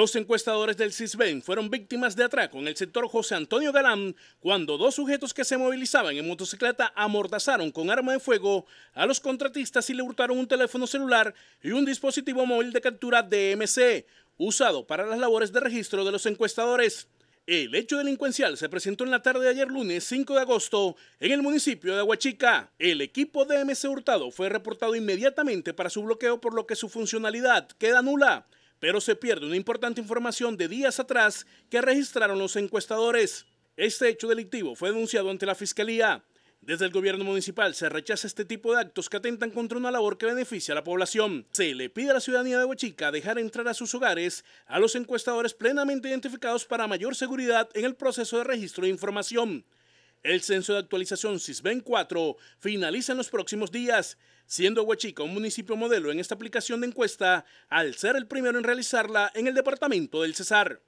Los encuestadores del CISBEN fueron víctimas de atraco en el sector José Antonio Galán cuando dos sujetos que se movilizaban en motocicleta amordazaron con arma de fuego a los contratistas y le hurtaron un teléfono celular y un dispositivo móvil de captura DMC usado para las labores de registro de los encuestadores. El hecho delincuencial se presentó en la tarde de ayer lunes 5 de agosto en el municipio de Aguachica. El equipo DMC Hurtado fue reportado inmediatamente para su bloqueo por lo que su funcionalidad queda nula pero se pierde una importante información de días atrás que registraron los encuestadores. Este hecho delictivo fue denunciado ante la Fiscalía. Desde el gobierno municipal se rechaza este tipo de actos que atentan contra una labor que beneficia a la población. Se le pide a la ciudadanía de Bochica dejar entrar a sus hogares a los encuestadores plenamente identificados para mayor seguridad en el proceso de registro de información. El censo de actualización Sisben 4 finaliza en los próximos días, siendo Huachica un municipio modelo en esta aplicación de encuesta al ser el primero en realizarla en el departamento del Cesar.